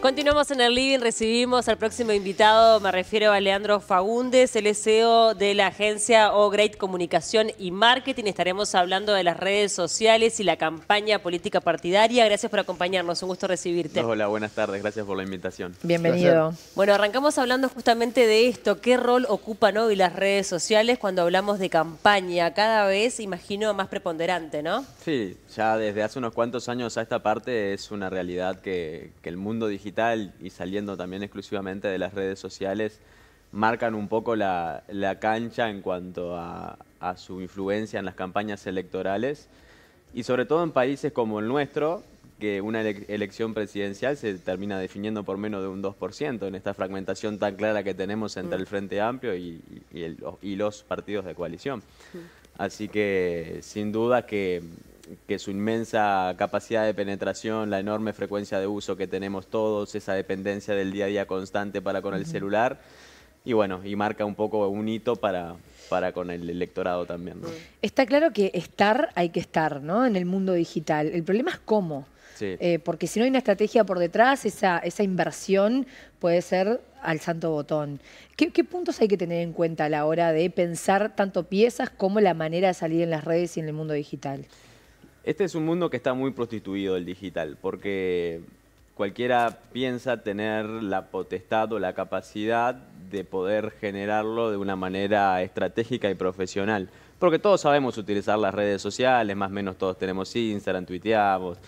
Continuamos en el living, recibimos al próximo invitado, me refiero a Leandro Fagundes, el CEO de la agencia O Great Comunicación y Marketing. Estaremos hablando de las redes sociales y la campaña política partidaria. Gracias por acompañarnos, un gusto recibirte. Hola, buenas tardes, gracias por la invitación. Bienvenido. Bueno, arrancamos hablando justamente de esto, qué rol ocupan hoy las redes sociales cuando hablamos de campaña, cada vez imagino más preponderante, ¿no? Sí, ya desde hace unos cuantos años a esta parte es una realidad que el mundo digital y saliendo también exclusivamente de las redes sociales, marcan un poco la, cancha en cuanto a, su influencia en las campañas electorales y sobre todo en países como el nuestro, que una elección presidencial se termina definiendo por menos de un 2% en esta fragmentación tan clara que tenemos entre el mm. Frente Amplio y, y los partidos de coalición. Mm. Así que sin duda que que su inmensa capacidad de penetración, la enorme frecuencia de uso que tenemos todos, esa dependencia del día a día constante para con el celular, y bueno, y marca un poco un hito para, con el electorado también. Mm. Está claro que estar hay que estar ¿no? en el mundo digital. El problema es cómo. Eh, porque si no hay una estrategia por detrás, esa, inversión puede ser al santo botón. ¿Qué, puntos hay que tener en cuenta a la hora de pensar tanto piezas como la manera de salir en las redes y en el mundo digital? Este es un mundo que está muy prostituido el digital, porque cualquiera piensa tener la potestad o la capacidad de poder generarlo de una manera estratégica y profesional. Porque todos sabemos utilizar las redes sociales, más o menos todos tenemos Instagram, tuiteamos,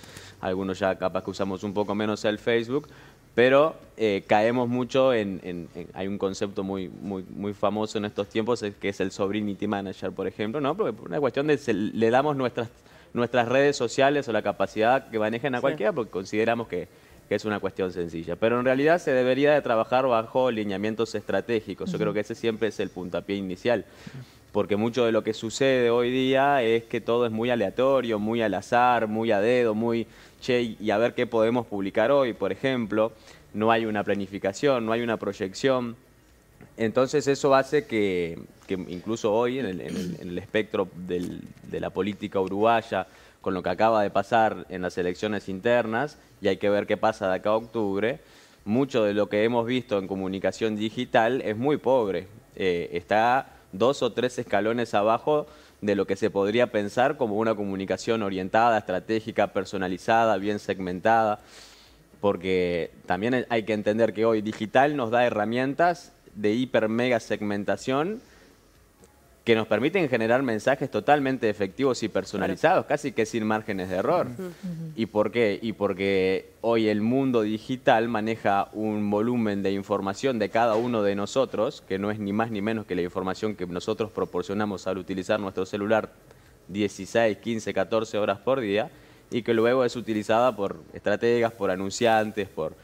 algunos ya capaz que usamos un poco menos el Facebook, pero eh, caemos mucho en, Hay un concepto muy, muy, muy famoso en estos tiempos, que es el sobrinity manager, por ejemplo, ¿no? Porque una cuestión de... le damos nuestras nuestras redes sociales o la capacidad que manejen a cualquiera, porque consideramos que, es una cuestión sencilla. Pero en realidad se debería de trabajar bajo lineamientos estratégicos. Yo creo que ese siempre es el puntapié inicial. Porque mucho de lo que sucede hoy día es que todo es muy aleatorio, muy al azar, muy a dedo, muy che, y a ver qué podemos publicar hoy, por ejemplo. No hay una planificación, no hay una proyección. Entonces eso hace que, incluso hoy en el, espectro de la política uruguaya, con lo que acaba de pasar en las elecciones internas, y hay que ver qué pasa de acá a octubre, mucho de lo que hemos visto en comunicación digital es muy pobre. Eh, está dos o tres escalones abajo de lo que se podría pensar como una comunicación orientada, estratégica, personalizada, bien segmentada, porque también hay que entender que hoy digital nos da herramientas de hiper mega segmentación que nos permiten generar mensajes totalmente efectivos y personalizados, casi que sin márgenes de error. ¿Y por qué? Y porque hoy el mundo digital maneja un volumen de información de cada uno de nosotros, que no es ni más ni menos que la información que nosotros proporcionamos al utilizar nuestro celular 16, 15, 14 horas por día, y que luego es utilizada por estrategas, por anunciantes, por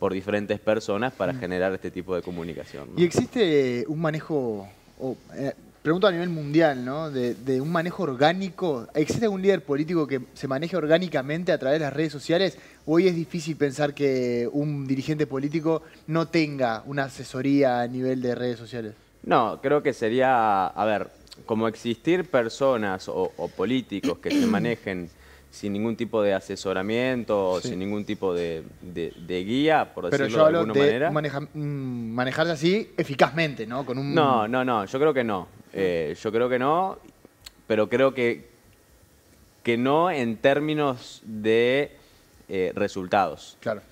por diferentes personas para mm. generar este tipo de comunicación. ¿Y existe eh, un manejo, o eh, pregunto a nivel mundial, ¿no? De, un manejo orgánico? ¿Existe algún líder político que se maneje orgánicamente a través de las redes sociales? Hoy es difícil pensar que un dirigente político no tenga una asesoría a nivel de redes sociales. No, creo que sería, a ver, como existir personas o políticos que se manejen sin ningún tipo de asesoramiento, sin ningún tipo de, de guía, por Pero decirlo de alguna manera. Maneja, mm, manejarse así eficazmente, ¿no? Con un... No, no, no, yo creo que no. Ah. Eh, yo creo que no, pero creo que, que no en términos de eh, resultados. Claro.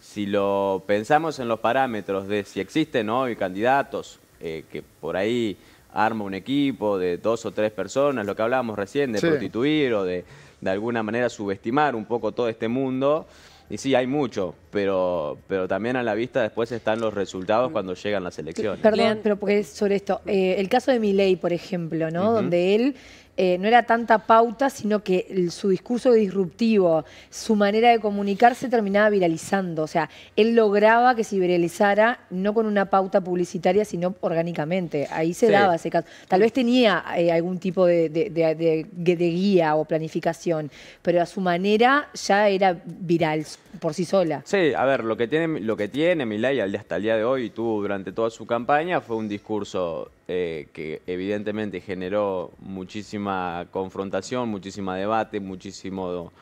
Si lo pensamos en los parámetros de si existen hoy candidatos eh, que por ahí arma un equipo de dos o tres personas, lo que hablábamos recién, de prostituir o de de alguna manera subestimar un poco todo este mundo. Y sí, hay mucho, pero, pero también a la vista después están los resultados mm. cuando llegan las elecciones. Perdón, pero sobre esto. Eh, el caso de Milei, por ejemplo, ¿no? Donde él eh, no era tanta pauta, sino que su discurso disruptivo, su manera de comunicarse terminaba viralizando. O sea, él lograba que se viralizara no con una pauta publicitaria, sino orgánicamente. Ahí se daba ese caso. Tal vez tenía eh, algún tipo de, guía o planificación, pero a su manera ya era viral por sí sola. Sí, a ver, lo que tiene, lo que tiene Milay hasta el día de hoy y tuvo durante toda su campaña fue un discurso eh, que evidentemente generó muchísimo muchísima confrontación, muchísimo debate, muchísimo...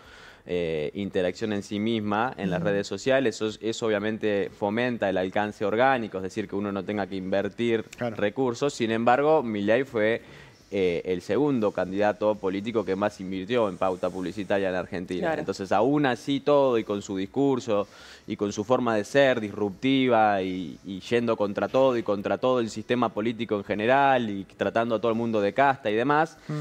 Eh, interacción en sí misma en las redes sociales. Eso, obviamente fomenta el alcance orgánico, es decir, que uno no tenga que invertir recursos. Sin embargo, Millay fue eh, el segundo candidato político que más invirtió en pauta publicitaria en Argentina. Entonces, aún así todo y con su discurso y con su forma de ser disruptiva y, yendo contra todo y contra todo el sistema político en general y tratando a todo el mundo de casta y demás, mm.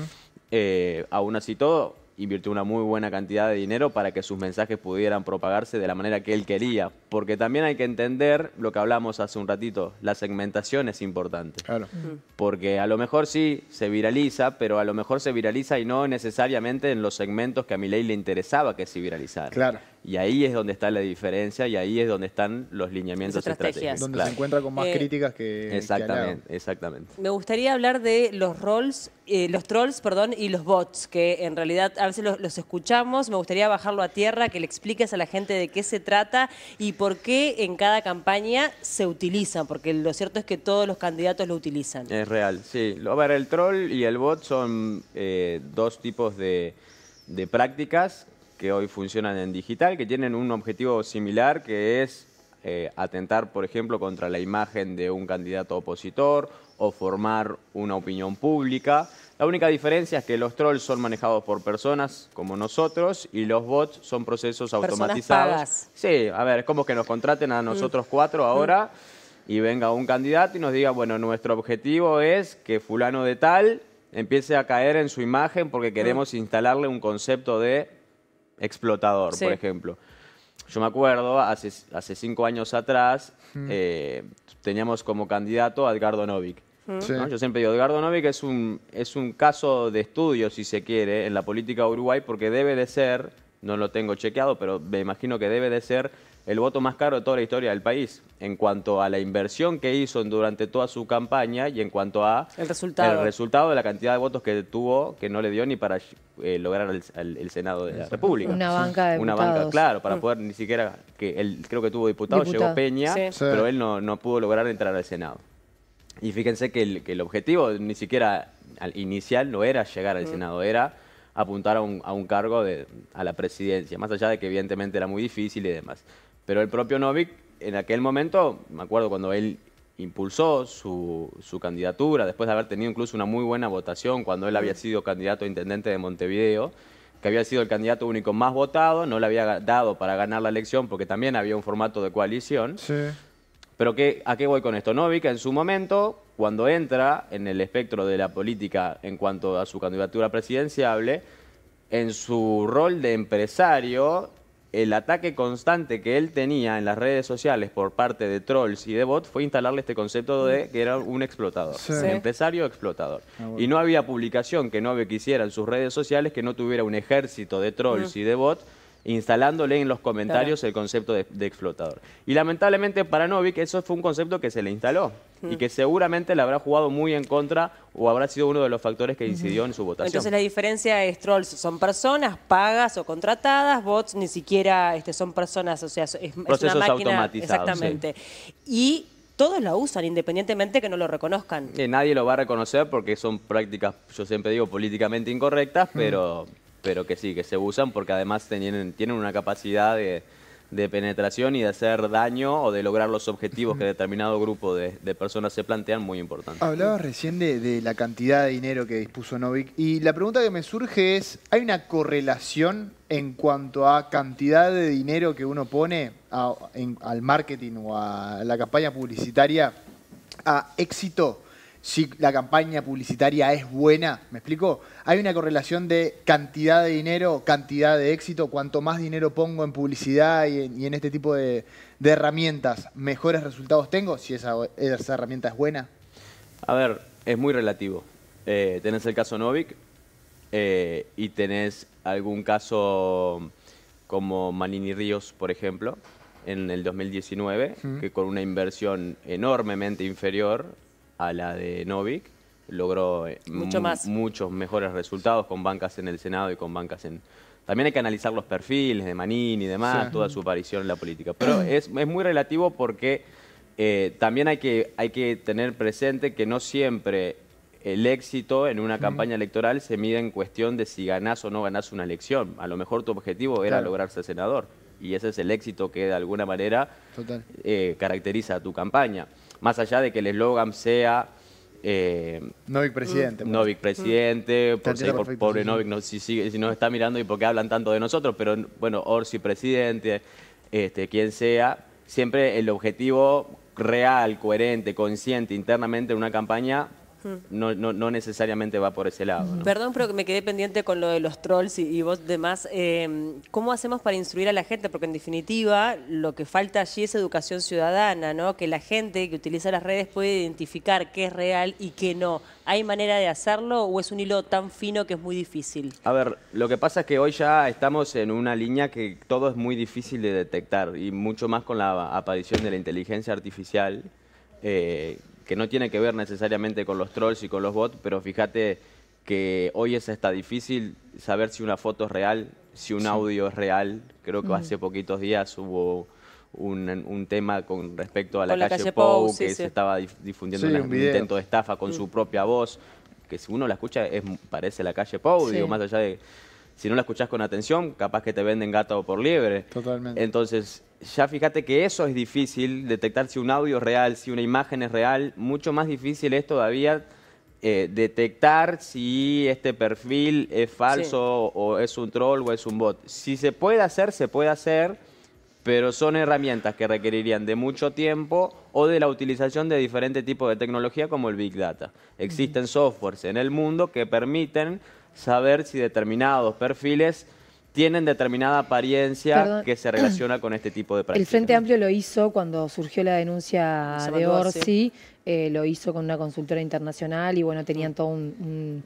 eh, aún así todo invirtió una muy buena cantidad de dinero para que sus mensajes pudieran propagarse de la manera que él quería. Porque también hay que entender lo que hablamos hace un ratito, la segmentación es importante. Claro. Porque a lo mejor sí se viraliza, pero a lo mejor se viraliza y no necesariamente en los segmentos que a mi ley le interesaba que se viralizara. Claro. Y ahí es donde está la diferencia y ahí es donde están los lineamientos estratégicos. Donde se encuentra con más eh, críticas que. Exactamente, exactamente. Me gustaría hablar de los roles, eh, los trolls, perdón, y los bots, que en realidad a veces los, escuchamos. Me gustaría bajarlo a tierra, que le expliques a la gente de qué se trata y por qué en cada campaña se utilizan, porque lo cierto es que todos los candidatos lo utilizan. Es real, sí. A ver, el troll y el bot son eh, dos tipos de prácticas que hoy funcionan en digital, que tienen un objetivo similar, que es eh, atentar, por ejemplo, contra la imagen de un candidato opositor o formar una opinión pública. La única diferencia es que los trolls son manejados por personas como nosotros y los bots son procesos personas automatizados. Pagas. Sí, a ver, es como que nos contraten a mm. nosotros cuatro ahora mm. y venga un candidato y nos diga, bueno, nuestro objetivo es que fulano de tal empiece a caer en su imagen porque mm. queremos instalarle un concepto de explotador, por ejemplo. Yo me acuerdo, hace, cinco años atrás, eh, teníamos como candidato a Edgardo Novik. Yo siempre digo, Edgardo Novik es un, es un caso de estudio, si se quiere, en la política Uruguay, porque debe de ser, no lo tengo chequeado, pero me imagino que debe de ser el voto más caro de toda la historia del país en cuanto a la inversión que hizo durante toda su campaña y en cuanto a el resultado, el resultado de la cantidad de votos que tuvo que no le dio ni para eh, lograr el, Senado de la República. Una banca de Una banca, claro, para mm. poder ni siquiera, que él creo que tuvo diputado, llegó Peña, pero él no, pudo lograr entrar al Senado. Y fíjense que el, objetivo ni siquiera al inicial no era llegar al mm. Senado, era apuntar a un, a un cargo de, a la presidencia, más allá de que evidentemente era muy difícil y demás. Pero el propio Novik, en aquel momento, me acuerdo cuando él impulsó su, candidatura, después de haber tenido incluso una muy buena votación cuando él había sido candidato a intendente de Montevideo, que había sido el candidato único más votado, no le había dado para ganar la elección porque también había un formato de coalición. Pero ¿a qué voy con esto? Novik en su momento, cuando entra en el espectro de la política en cuanto a su candidatura presidenciable, en su rol de empresario el ataque constante que él tenía en las redes sociales por parte de trolls y de bots fue instalarle este concepto de que era un explotador, empresario explotador. Ah, y no había publicación que no quisiera en sus redes sociales que no tuviera un ejército de trolls y de bots instalándole en los comentarios el concepto de, explotador. Y lamentablemente para Novik eso fue un concepto que se le instaló y mm. que seguramente le habrá jugado muy en contra o habrá sido uno de los factores que incidió en su votación. Entonces la diferencia es, trolls son personas pagas o contratadas, bots ni siquiera este, son personas, o sea, es, Procesos una máquina, automatizados. Exactamente. Y todos la usan, independientemente que no lo reconozcan. que eh, nadie lo va a reconocer porque son prácticas, yo siempre digo, políticamente incorrectas, mm. pero pero que sí, que se usan porque además tienen, tienen una capacidad de, de penetración y de hacer daño o de lograr los objetivos que determinado grupo de, de personas se plantean muy importante. Hablabas recién de, de, la cantidad de dinero que dispuso Novik y la pregunta que me surge es, ¿hay una correlación en cuanto a cantidad de dinero que uno pone al marketing o a la campaña publicitaria a éxito si la campaña publicitaria es buena. ¿Me explico? Hay una correlación de cantidad de dinero, cantidad de éxito. Cuanto más dinero pongo en publicidad y en, este tipo de, herramientas, mejores resultados tengo, si esa, herramienta es buena. A ver, es muy relativo. Eh, tenés el caso Novik eh, y tenés algún caso como Manini Ríos, por ejemplo, en el 2019, que con una inversión enormemente inferior a la de Novik, logró eh, muchos mejores resultados con bancas en el Senado y con bancas en... También hay que analizar los perfiles de Manín y demás, toda su aparición en la política. Pero es, muy relativo porque eh, también hay que, hay que tener presente que no siempre el éxito en una campaña electoral se mide en cuestión de si ganás o no ganás una elección. A lo mejor tu objetivo era lograrse senador y ese es el éxito que de alguna manera eh, caracteriza a tu campaña más allá de que el eslogan sea... Eh, presidente. Pues. presidente, por, pobre no, si, nos está mirando y por qué hablan tanto de nosotros, pero bueno, Orsi presidente, este, quien sea, siempre el objetivo real, coherente, consciente internamente en una campaña no, no, necesariamente va por ese lado. Perdón, pero me quedé pendiente con lo de los trolls y, vos demás. Eh, ¿Cómo hacemos para instruir a la gente? Porque en definitiva lo que falta allí es educación ciudadana, ¿no? Que la gente que utiliza las redes puede identificar qué es real y qué no. ¿Hay manera de hacerlo o es un hilo tan fino que es muy difícil? A ver, lo que pasa es que hoy ya estamos en una línea que todo es muy difícil de detectar y mucho más con la aparición de la inteligencia artificial. Eh, que no tiene que ver necesariamente con los trolls y con los bots, pero fíjate que hoy es hasta difícil saber si una foto es real, si un audio es real. Creo que hace poquitos días hubo un, tema con respecto a la, calle, que se estaba difundiendo un, intento de estafa con su mm. propia voz, que si uno la escucha es, parece la calle Pou, digo, más allá de si no la escuchás con atención, capaz que te venden gato por liebre. Totalmente. Entonces, ya fíjate que eso es difícil, detectar si un audio es real, si una imagen es real. Mucho más difícil es todavía eh, detectar si este perfil es falso o es un troll o es un bot. Si se puede hacer, se puede hacer, pero son herramientas que requerirían de mucho tiempo o de la utilización de diferentes tipos de tecnología como el Big Data. Existen softwares en el mundo que permiten saber si determinados perfiles tienen determinada apariencia que se relaciona con este tipo de prácticas. El Frente Amplio lo hizo cuando surgió la denuncia de Orsi, eh, lo hizo con una consultora internacional y bueno, tenían todo un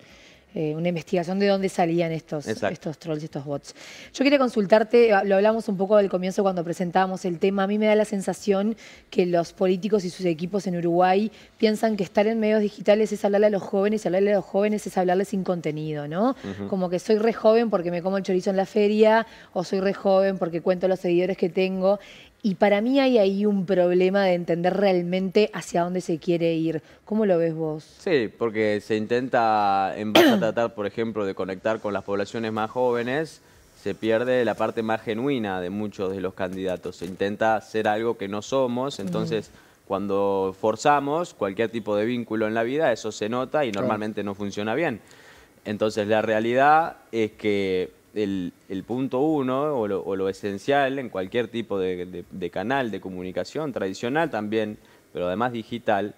eh, una investigación de dónde salían estos, estos trolls y estos bots. Yo quería consultarte, eh, lo hablamos un poco al comienzo cuando presentábamos el tema, a mí me da la sensación que los políticos y sus equipos en Uruguay piensan que estar en medios digitales es hablarle a los jóvenes, y hablarle a los jóvenes es hablarle sin contenido, ¿no? Como que soy re joven porque me como el chorizo en la feria, o soy re joven porque cuento los seguidores que tengo, y para mí hay ahí un problema de entender realmente hacia dónde se quiere ir. ¿Cómo lo ves vos? Sí, porque se intenta, en base a tratar, por ejemplo, de conectar con las poblaciones más jóvenes, se pierde la parte más genuina de muchos de los candidatos. Se intenta ser algo que no somos, entonces... cuando forzamos cualquier tipo de vínculo en la vida, eso se nota y normalmente no funciona bien. Entonces la realidad es que el, punto uno o lo, esencial en cualquier tipo de, canal de comunicación tradicional también, pero además digital,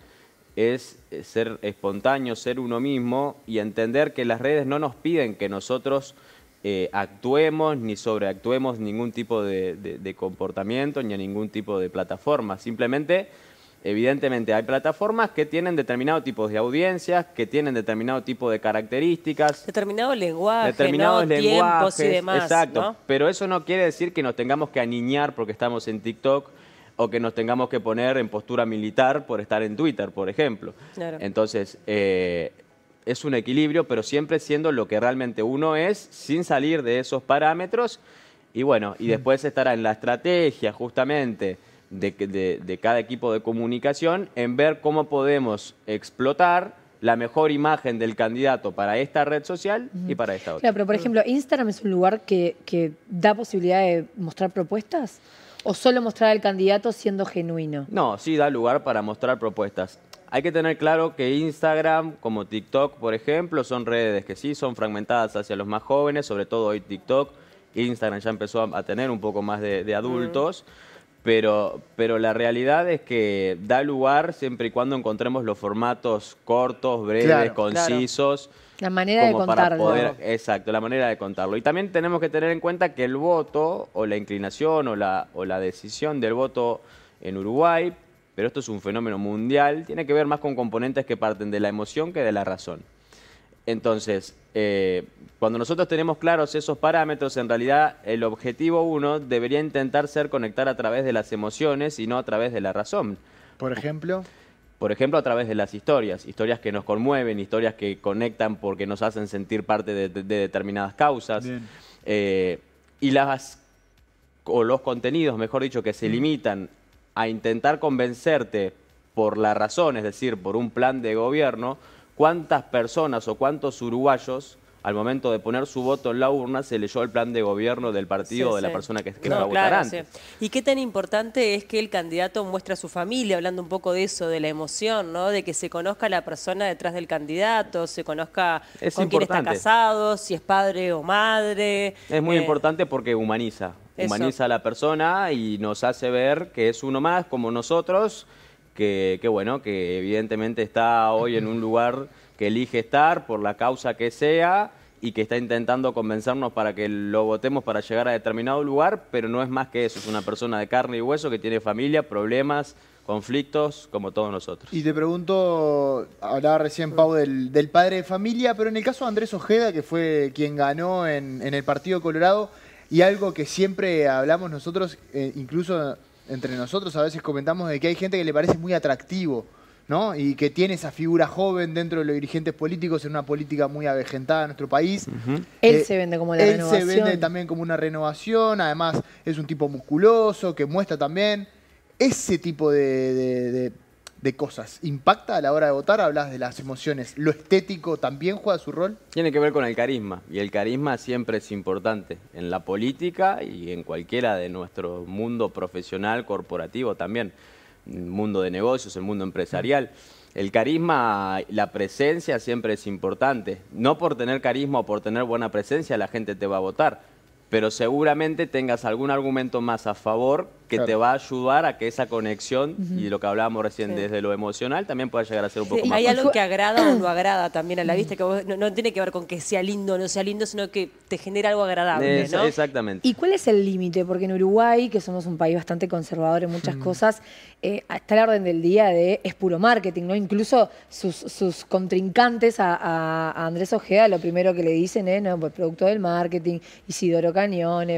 es eh, ser espontáneo, ser uno mismo y entender que las redes no nos piden que nosotros eh, actuemos ni sobreactuemos ningún tipo de, de comportamiento ni a ningún tipo de plataforma. Simplemente Evidentemente hay plataformas que tienen determinado tipo de audiencias, que tienen determinado tipo de características. Determinado lenguaje, determinados lenguajes, y demás. Exacto, pero eso no quiere decir que nos tengamos que aniñar porque estamos en TikTok o que nos tengamos que poner en postura militar por estar en Twitter, por ejemplo. Entonces, eh, es un equilibrio, pero siempre siendo lo que realmente uno es, sin salir de esos parámetros. Y bueno, y mm. después estará en la estrategia, justamente de, cada equipo de comunicación en ver cómo podemos explotar la mejor imagen del candidato para esta red social y para esta otra. pero por ejemplo, ¿Instagram es un lugar que, da posibilidad de mostrar propuestas? ¿O solo mostrar al candidato siendo genuino? No, sí da lugar para mostrar propuestas. Hay que tener claro que Instagram, como TikTok, por ejemplo, son redes que sí son fragmentadas hacia los más jóvenes, sobre todo hoy TikTok. Instagram ya empezó a tener un poco más de, adultos. Mm. Pero, pero la realidad es que da lugar siempre y cuando encontremos los formatos cortos, breves, concisos. La manera de contarlo. exacto, la manera de contarlo. Y también tenemos que tener en cuenta que el voto o la inclinación o la, o la decisión del voto en Uruguay, pero esto es un fenómeno mundial, tiene que ver más con componentes que parten de la emoción que de la razón. Entonces, eh, cuando nosotros tenemos claros esos parámetros, en realidad el objetivo uno debería intentar ser conectar a través de las emociones y no a través de la razón. Por ejemplo. Por ejemplo, a través de las historias, historias que nos conmueven, historias que conectan porque nos hacen sentir parte de, determinadas causas. Eh, y las o los contenidos, mejor dicho, que se limitan a intentar convencerte por la razón, es decir, por un plan de gobierno, cuántas personas o cuántos uruguayos al momento de poner su voto en la urna se leyó el plan de gobierno del partido de la persona que, que va a votar antes. Y qué tan importante es que el candidato muestre a su familia, hablando un poco de eso, de la emoción, ¿no? De que se conozca la persona detrás del candidato, se conozca con quién está casado, si es padre o madre. Es muy eh, importante porque humaniza, humaniza a la persona y nos hace ver que es uno más como nosotros que, bueno, que evidentemente está hoy en un lugar que elige estar por la causa que sea y que está intentando convencernos para que lo votemos para llegar a determinado lugar, pero no es más que eso, es una persona de carne y hueso que tiene familia, problemas, conflictos, como todos nosotros. Y te pregunto, hablaba recién Pau del, padre de familia, pero en el caso de Andrés Ojeda, que fue quien ganó en, el Partido Colorado, y algo que siempre hablamos nosotros, eh, incluso entre nosotros a veces comentamos de que hay gente que le parece muy atractivo, ¿no? Y que tiene esa figura joven dentro de los dirigentes políticos en una política muy avejentada en nuestro país. Eh, él se vende como la renovación. Él se vende también como una renovación, además es un tipo musculoso que muestra también ese tipo de de cosas. ¿Impacta a la hora de votar? Hablas de las emociones. ¿Lo estético también juega su rol? Tiene que ver con el carisma. Y el carisma siempre es importante en la política y en cualquiera de nuestro mundo profesional, corporativo también. El mundo de negocios, el mundo empresarial. El carisma, la presencia siempre es importante. No por tener carisma o por tener buena presencia la gente te va a votar pero seguramente tengas algún argumento más a favor que te va a ayudar a que esa conexión y lo que hablábamos recién desde lo emocional también pueda llegar a ser un poco sí, más. Hay algo que agrada o no agrada también a la vista, que no, tiene que ver con que sea lindo o no sea lindo, sino que te genera algo agradable. Exactamente. ¿Y cuál es el límite? Porque en Uruguay, que somos un país bastante conservador en muchas mm. cosas, eh, está la orden del día de es puro marketing, ¿no? Incluso sus, contrincantes a, Andrés Ojeda, lo primero que le dicen es, no, pues producto del marketing, y Isidoro Doroca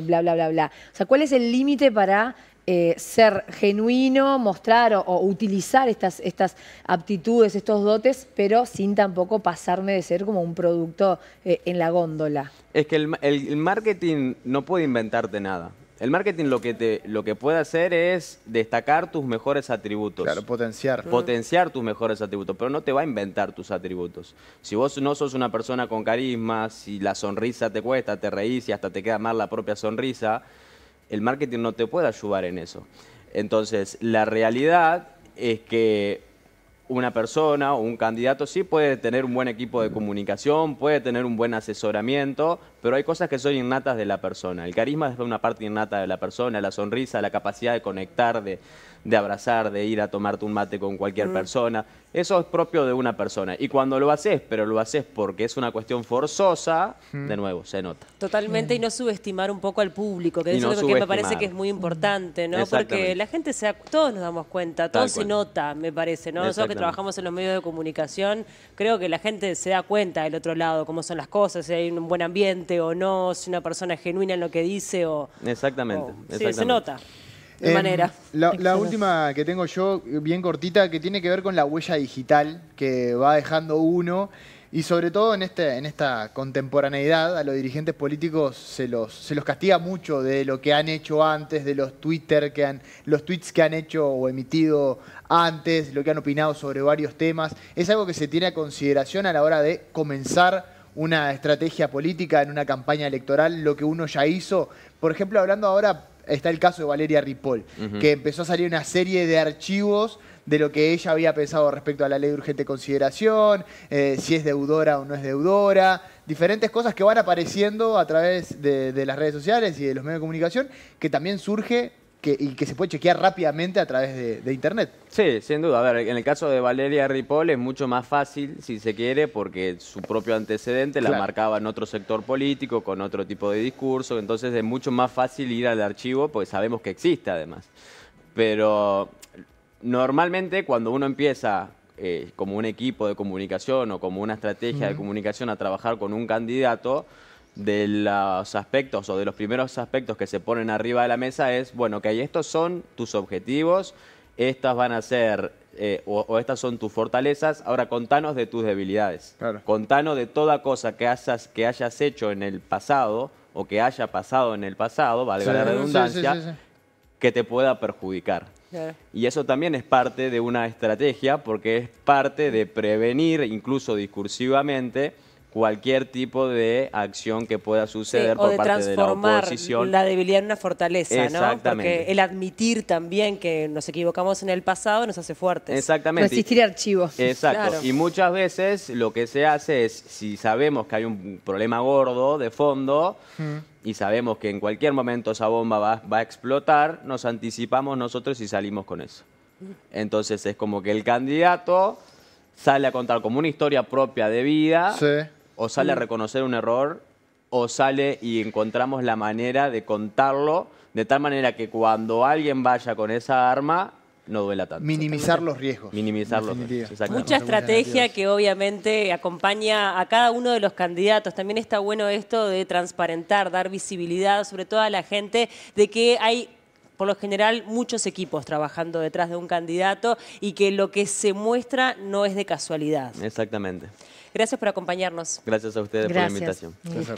bla, bla, bla, bla. O sea, ¿cuál es el límite para eh, ser genuino, mostrar o, utilizar estas, estas aptitudes, estos dotes, pero sin tampoco pasarme de ser como un producto eh, en la góndola. Es que el, marketing no puede inventarte nada. El marketing lo que, te, lo que puede hacer es destacar tus mejores atributos. Claro, potenciar. Potenciar tus mejores atributos, pero no te va a inventar tus atributos. Si vos no sos una persona con carisma, si la sonrisa te cuesta, te reís y hasta te queda mal la propia sonrisa, el marketing no te puede ayudar en eso. Entonces, la realidad es que una persona o un candidato sí puede tener un buen equipo de comunicación, puede tener un buen asesoramiento, pero hay cosas que son innatas de la persona. El carisma es una parte innata de la persona, la sonrisa, la capacidad de conectar, de, de abrazar, de ir a tomarte un mate con cualquier mm. persona. Eso es propio de una persona. Y cuando lo haces, pero lo haces porque es una cuestión forzosa, mm. de nuevo, se nota. Totalmente, y no subestimar un poco al público, que que me parece que es muy importante, ¿no? Porque la gente, se, todos nos damos cuenta, todo se nota, me parece, ¿no? Nosotros que trabajamos en los medios de comunicación, creo que la gente se da cuenta del otro lado, cómo son las cosas, si hay un buen ambiente o no, si una persona es genuina en lo que dice o... Exactamente. sí, exactamente. se nota de em, manera. La, última que tengo yo, bien cortita, que tiene que ver con la huella digital que va dejando uno. Y sobre todo en, este, en esta contemporaneidad, a los dirigentes políticos se los, se los castiga mucho de lo que han hecho antes, de los Twitter que han, los tweets que han hecho o emitido antes, lo que han opinado sobre varios temas. Es algo que se tiene a consideración a la hora de comenzar una estrategia política en una campaña electoral, lo que uno ya hizo. Por ejemplo, hablando ahora está el caso de Valeria Ripoll, que empezó a salir una serie de archivos de lo que ella había pensado respecto a la ley de urgente consideración, eh, si es deudora o no es deudora, diferentes cosas que van apareciendo a través de, de las redes sociales y de los medios de comunicación, que también surge que, y que se puede chequear rápidamente a través de, Internet. Sí, sin duda. A ver, en el caso de Valeria Ripoll es mucho más fácil, si se quiere, porque su propio antecedente la marcaba en otro sector político, con otro tipo de discurso, entonces es mucho más fácil ir al archivo, porque sabemos que existe además. Pero normalmente cuando uno empieza eh, como un equipo de comunicación o como una estrategia de comunicación a trabajar con un candidato, de los aspectos o de los primeros aspectos que se ponen arriba de la mesa es, bueno, que estos son tus objetivos, estas van a ser eh, o, estas son tus fortalezas, ahora contanos de tus debilidades. Contanos de toda cosa que hayas, que hayas hecho en el pasado o que haya pasado en el pasado, valga la redundancia, que te pueda perjudicar. Y eso también es parte de una estrategia porque es parte de prevenir, incluso discursivamente, cualquier tipo de acción que pueda suceder por parte de la oposición. La debilidad en una fortaleza, ¿no? Porque el admitir también que nos equivocamos en el pasado nos hace fuertes. Exactamente. Resistir archivos. Exacto. Y muchas veces lo que se hace es, si sabemos que hay un problema gordo de fondo, mm. y sabemos que en cualquier momento esa bomba va, a explotar, nos anticipamos nosotros y salimos con eso. Mm. Entonces es como que el candidato sale a contar como una historia propia de vida. Sí o sale a mm. reconocer un error o sale y encontramos la manera de contarlo de tal manera que cuando alguien vaya con esa arma no duela tanto. Minimizar los riesgos. Minimizar los riesgos. Mucha estrategia que obviamente acompaña a cada uno de los candidatos. También está bueno esto de transparentar, dar visibilidad, sobre todo a la gente, de que hay por lo general muchos equipos trabajando detrás de un candidato y que lo que se muestra no es de casualidad. Exactamente. Gracias por acompañarnos. Gracias a ustedes por la invitación.